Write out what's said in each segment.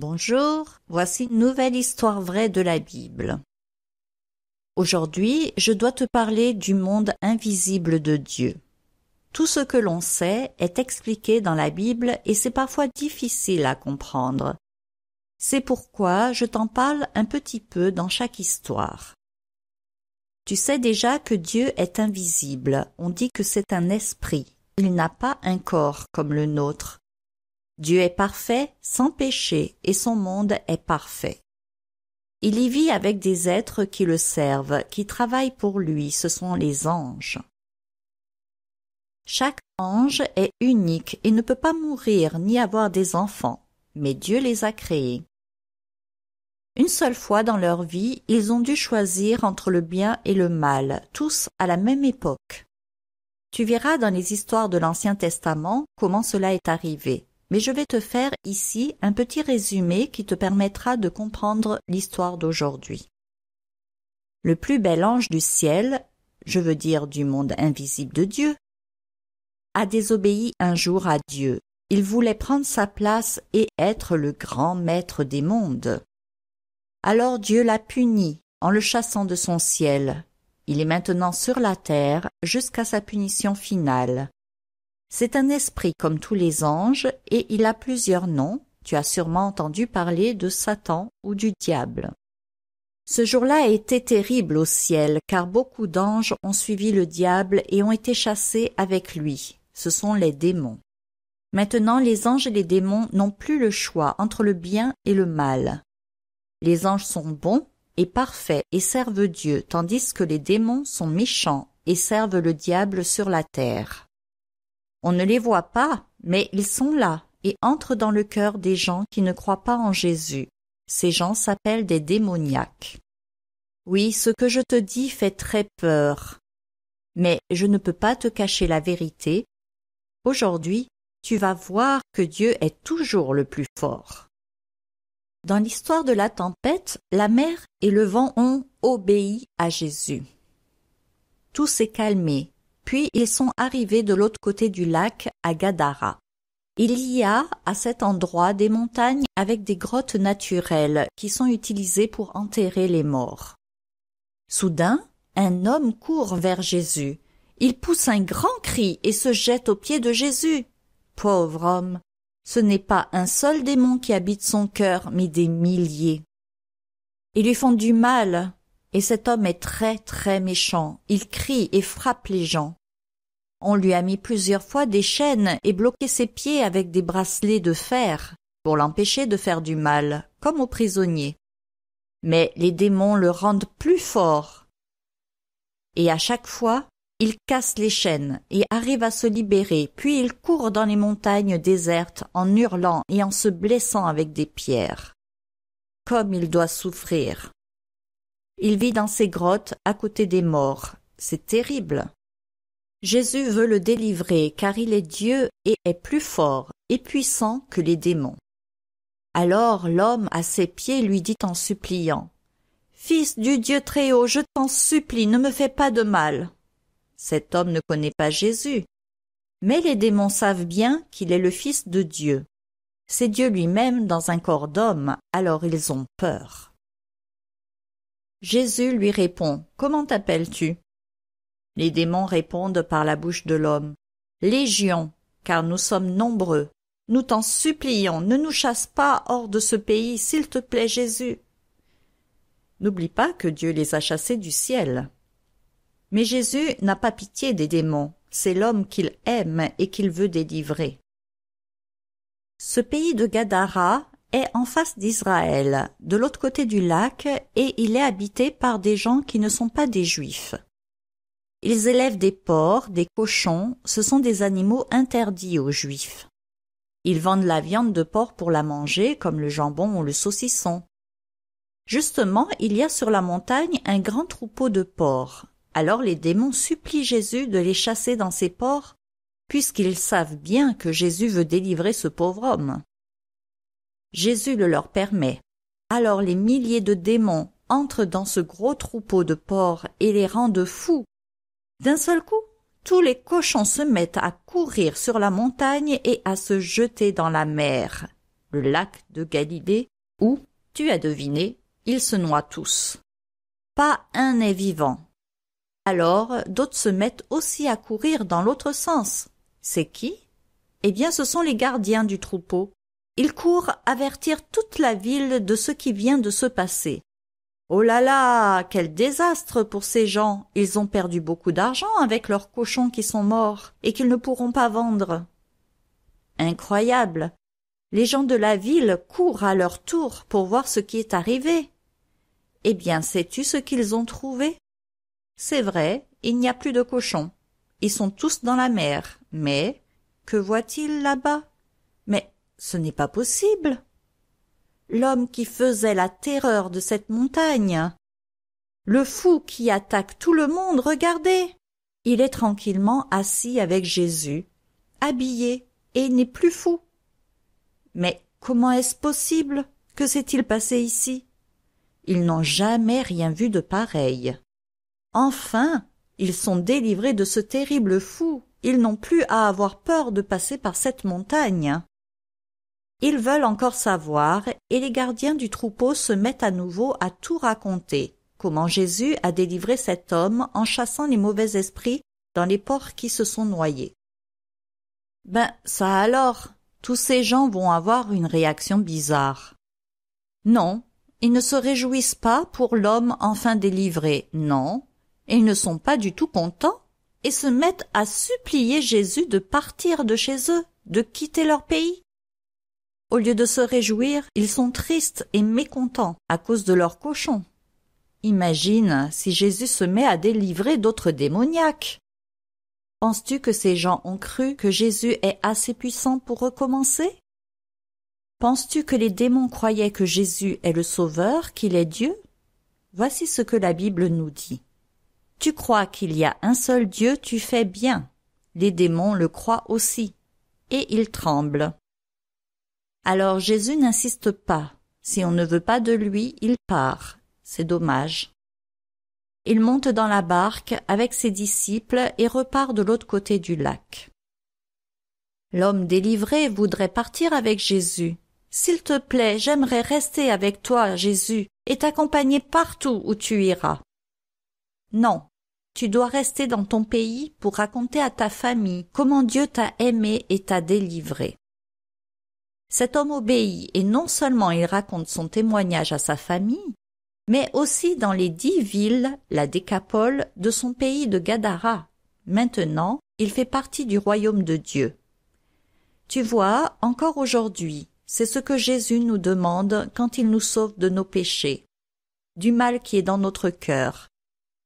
Bonjour, voici une nouvelle histoire vraie de la Bible. Aujourd'hui, je dois te parler du monde invisible de Dieu. Tout ce que l'on sait est expliqué dans la Bible et c'est parfois difficile à comprendre. C'est pourquoi je t'en parle un petit peu dans chaque histoire. Tu sais déjà que Dieu est invisible, on dit que c'est un esprit. Il n'a pas un corps comme le nôtre. Dieu est parfait, sans péché, et son monde est parfait. Il y vit avec des êtres qui le servent, qui travaillent pour lui, ce sont les anges. Chaque ange est unique et ne peut pas mourir ni avoir des enfants, mais Dieu les a créés. Une seule fois dans leur vie, ils ont dû choisir entre le bien et le mal, tous à la même époque. Tu verras dans les histoires de l'Ancien Testament comment cela est arrivé mais je vais te faire ici un petit résumé qui te permettra de comprendre l'histoire d'aujourd'hui. Le plus bel ange du ciel, je veux dire du monde invisible de Dieu, a désobéi un jour à Dieu. Il voulait prendre sa place et être le grand maître des mondes. Alors Dieu l'a puni en le chassant de son ciel. Il est maintenant sur la terre jusqu'à sa punition finale. C'est un esprit comme tous les anges, et il a plusieurs noms, tu as sûrement entendu parler de Satan ou du diable. Ce jour-là a été terrible au ciel, car beaucoup d'anges ont suivi le diable et ont été chassés avec lui. Ce sont les démons. Maintenant les anges et les démons n'ont plus le choix entre le bien et le mal. Les anges sont bons et parfaits et servent Dieu, tandis que les démons sont méchants et servent le diable sur la terre. On ne les voit pas, mais ils sont là et entrent dans le cœur des gens qui ne croient pas en Jésus. Ces gens s'appellent des démoniaques. Oui, ce que je te dis fait très peur. Mais je ne peux pas te cacher la vérité. Aujourd'hui, tu vas voir que Dieu est toujours le plus fort. Dans l'histoire de la tempête, la mer et le vent ont obéi à Jésus. Tout s'est calmé, puis ils sont arrivés de l'autre côté du lac, à Gadara. Il y a à cet endroit des montagnes avec des grottes naturelles qui sont utilisées pour enterrer les morts. Soudain, un homme court vers Jésus. Il pousse un grand cri et se jette aux pieds de Jésus. Pauvre homme, ce n'est pas un seul démon qui habite son cœur, mais des milliers. Ils lui font du mal, et cet homme est très très méchant, il crie et frappe les gens. On lui a mis plusieurs fois des chaînes et bloqué ses pieds avec des bracelets de fer pour l'empêcher de faire du mal, comme aux prisonniers. Mais les démons le rendent plus fort. Et à chaque fois, il casse les chaînes et arrive à se libérer, puis il court dans les montagnes désertes en hurlant et en se blessant avec des pierres. Comme il doit souffrir. Il vit dans ses grottes à côté des morts. C'est terrible. Jésus veut le délivrer car il est Dieu et est plus fort et puissant que les démons. Alors l'homme à ses pieds lui dit en suppliant Fils du Dieu très haut, je t'en supplie, ne me fais pas de mal. Cet homme ne connaît pas Jésus. Mais les démons savent bien qu'il est le Fils de Dieu. C'est Dieu lui-même dans un corps d'homme, alors ils ont peur. Jésus lui répond Comment t'appelles-tu Les démons répondent par la bouche de l'homme Légion, car nous sommes nombreux. Nous t'en supplions, ne nous chasse pas hors de ce pays, s'il te plaît, Jésus. N'oublie pas que Dieu les a chassés du ciel. Mais Jésus n'a pas pitié des démons, c'est l'homme qu'il aime et qu'il veut délivrer. Ce pays de Gadara est en face d'Israël, de l'autre côté du lac, et il est habité par des gens qui ne sont pas des juifs. Ils élèvent des porcs, des cochons, ce sont des animaux interdits aux juifs. Ils vendent la viande de porc pour la manger, comme le jambon ou le saucisson. Justement, il y a sur la montagne un grand troupeau de porcs. Alors les démons supplient Jésus de les chasser dans ces porcs, puisqu'ils savent bien que Jésus veut délivrer ce pauvre homme. Jésus le leur permet. Alors les milliers de démons entrent dans ce gros troupeau de porcs et les rendent fous. D'un seul coup, tous les cochons se mettent à courir sur la montagne et à se jeter dans la mer, le lac de Galilée, où, tu as deviné, ils se noient tous. Pas un n'est vivant. Alors d'autres se mettent aussi à courir dans l'autre sens. C'est qui? Eh bien ce sont les gardiens du troupeau, ils courent avertir toute la ville de ce qui vient de se passer. Oh là là, quel désastre pour ces gens. Ils ont perdu beaucoup d'argent avec leurs cochons qui sont morts et qu'ils ne pourront pas vendre. Incroyable. Les gens de la ville courent à leur tour pour voir ce qui est arrivé. Eh bien, sais-tu ce qu'ils ont trouvé C'est vrai, il n'y a plus de cochons. Ils sont tous dans la mer. Mais que voit ils là-bas Mais ce n'est pas possible. L'homme qui faisait la terreur de cette montagne. Le fou qui attaque tout le monde, regardez. Il est tranquillement assis avec Jésus, habillé, et n'est plus fou. Mais comment est-ce possible Que s'est-il passé ici Ils n'ont jamais rien vu de pareil. Enfin, ils sont délivrés de ce terrible fou. Ils n'ont plus à avoir peur de passer par cette montagne. Ils veulent encore savoir, et les gardiens du troupeau se mettent à nouveau à tout raconter, comment Jésus a délivré cet homme en chassant les mauvais esprits dans les porcs qui se sont noyés. Ben, ça alors, tous ces gens vont avoir une réaction bizarre. Non, ils ne se réjouissent pas pour l'homme enfin délivré, non, ils ne sont pas du tout contents, et se mettent à supplier Jésus de partir de chez eux, de quitter leur pays. Au lieu de se réjouir, ils sont tristes et mécontents à cause de leurs cochons. Imagine si Jésus se met à délivrer d'autres démoniaques. Penses-tu que ces gens ont cru que Jésus est assez puissant pour recommencer Penses-tu que les démons croyaient que Jésus est le Sauveur, qu'il est Dieu Voici ce que la Bible nous dit. Tu crois qu'il y a un seul Dieu, tu fais bien. Les démons le croient aussi. Et ils tremblent. Alors Jésus n'insiste pas. Si on ne veut pas de lui, il part. C'est dommage. Il monte dans la barque avec ses disciples et repart de l'autre côté du lac. L'homme délivré voudrait partir avec Jésus. S'il te plaît, j'aimerais rester avec toi, Jésus, et t'accompagner partout où tu iras. Non, tu dois rester dans ton pays pour raconter à ta famille comment Dieu t'a aimé et t'a délivré. Cet homme obéit et non seulement il raconte son témoignage à sa famille, mais aussi dans les dix villes, la décapole, de son pays de Gadara. Maintenant, il fait partie du royaume de Dieu. Tu vois, encore aujourd'hui, c'est ce que Jésus nous demande quand il nous sauve de nos péchés, du mal qui est dans notre cœur.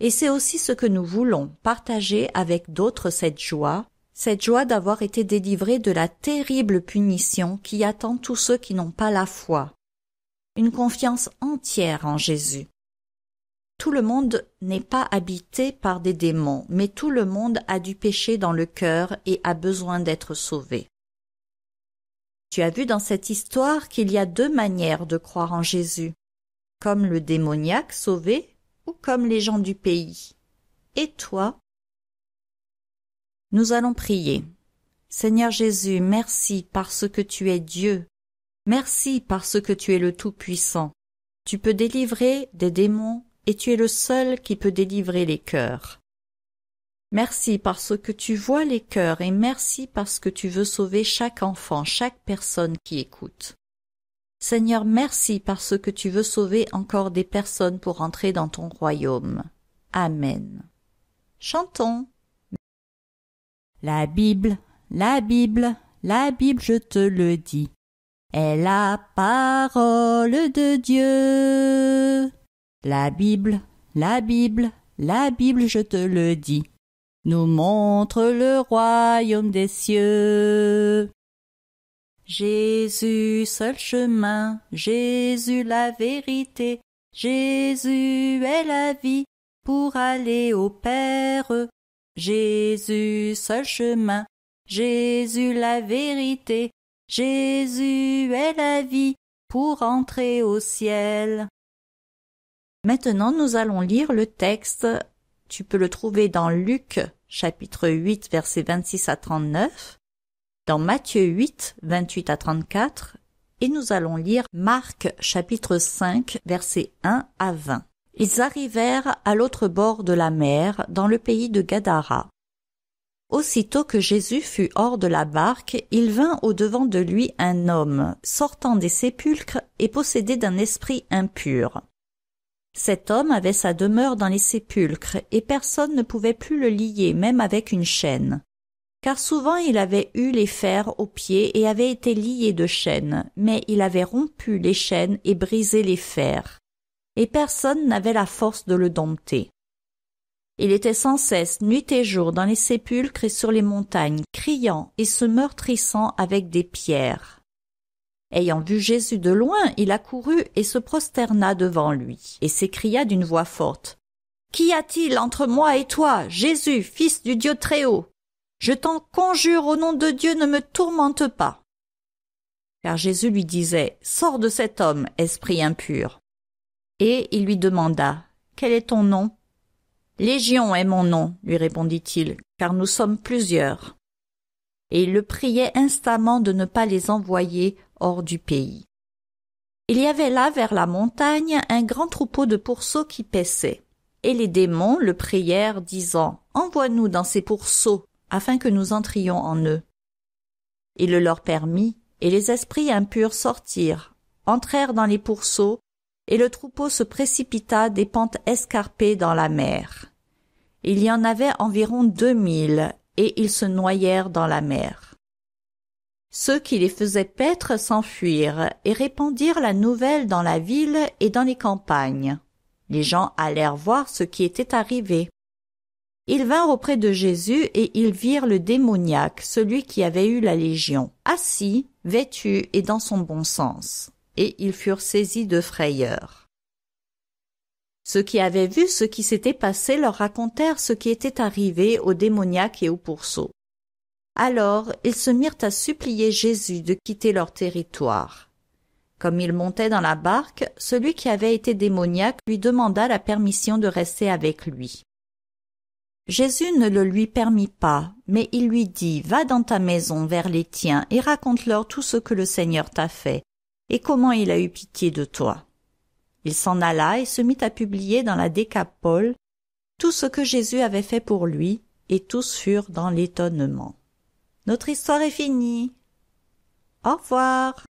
Et c'est aussi ce que nous voulons partager avec d'autres cette joie, cette joie d'avoir été délivré de la terrible punition qui attend tous ceux qui n'ont pas la foi, une confiance entière en Jésus. Tout le monde n'est pas habité par des démons, mais tout le monde a du péché dans le cœur et a besoin d'être sauvé. Tu as vu dans cette histoire qu'il y a deux manières de croire en Jésus, comme le démoniaque sauvé ou comme les gens du pays. Et toi, nous allons prier. Seigneur Jésus, merci parce que tu es Dieu. Merci parce que tu es le Tout-Puissant. Tu peux délivrer des démons et tu es le seul qui peut délivrer les cœurs. Merci parce que tu vois les cœurs et merci parce que tu veux sauver chaque enfant, chaque personne qui écoute. Seigneur, merci parce que tu veux sauver encore des personnes pour entrer dans ton royaume. Amen. Chantons. La Bible, la Bible, la Bible, je te le dis, est la parole de Dieu. La Bible, la Bible, la Bible, je te le dis, nous montre le royaume des cieux. Jésus, seul chemin, Jésus, la vérité, Jésus est la vie pour aller au Père. Jésus seul chemin, Jésus la vérité, Jésus est la vie pour entrer au ciel. Maintenant nous allons lire le texte. Tu peux le trouver dans Luc chapitre 8 versets 26 à 39, dans Matthieu 8 28 à 34 et nous allons lire Marc chapitre 5 versets 1 à 20. Ils arrivèrent à l'autre bord de la mer, dans le pays de Gadara. Aussitôt que Jésus fut hors de la barque, il vint au devant de lui un homme, sortant des sépulcres et possédé d'un esprit impur. Cet homme avait sa demeure dans les sépulcres, et personne ne pouvait plus le lier, même avec une chaîne. Car souvent il avait eu les fers aux pieds et avait été lié de chaînes, mais il avait rompu les chaînes et brisé les fers et personne n'avait la force de le dompter. Il était sans cesse, nuit et jour, dans les sépulcres et sur les montagnes, criant et se meurtrissant avec des pierres. Ayant vu Jésus de loin, il accourut et se prosterna devant lui, et s'écria d'une voix forte. Qu'y a-t-il entre moi et toi, Jésus, fils du Dieu Très-Haut Je t'en conjure au nom de Dieu, ne me tourmente pas. Car Jésus lui disait, Sors de cet homme, esprit impur et il lui demanda Quel est ton nom Légion est mon nom, lui répondit-il, car nous sommes plusieurs. Et il le priait instamment de ne pas les envoyer hors du pays. Il y avait là vers la montagne un grand troupeau de pourceaux qui paissaient. Et les démons le prièrent, disant Envoie-nous dans ces pourceaux, afin que nous entrions en eux. Il le leur permit, et les esprits impurs sortirent, entrèrent dans les pourceaux et le troupeau se précipita des pentes escarpées dans la mer. Il y en avait environ deux mille, et ils se noyèrent dans la mer. Ceux qui les faisaient paître s'enfuirent et répandirent la nouvelle dans la ville et dans les campagnes. Les gens allèrent voir ce qui était arrivé. Ils vinrent auprès de Jésus et ils virent le démoniaque, celui qui avait eu la légion, assis, vêtu et dans son bon sens et ils furent saisis de frayeur. Ceux qui avaient vu ce qui s'était passé leur racontèrent ce qui était arrivé aux démoniaques et aux pourceaux. Alors ils se mirent à supplier Jésus de quitter leur territoire. Comme ils montaient dans la barque, celui qui avait été démoniaque lui demanda la permission de rester avec lui. Jésus ne le lui permit pas, mais il lui dit Va dans ta maison vers les tiens et raconte-leur tout ce que le Seigneur t'a fait, et comment il a eu pitié de toi. Il s'en alla et se mit à publier dans la Décapole tout ce que Jésus avait fait pour lui, et tous furent dans l'étonnement. Notre histoire est finie. Au revoir.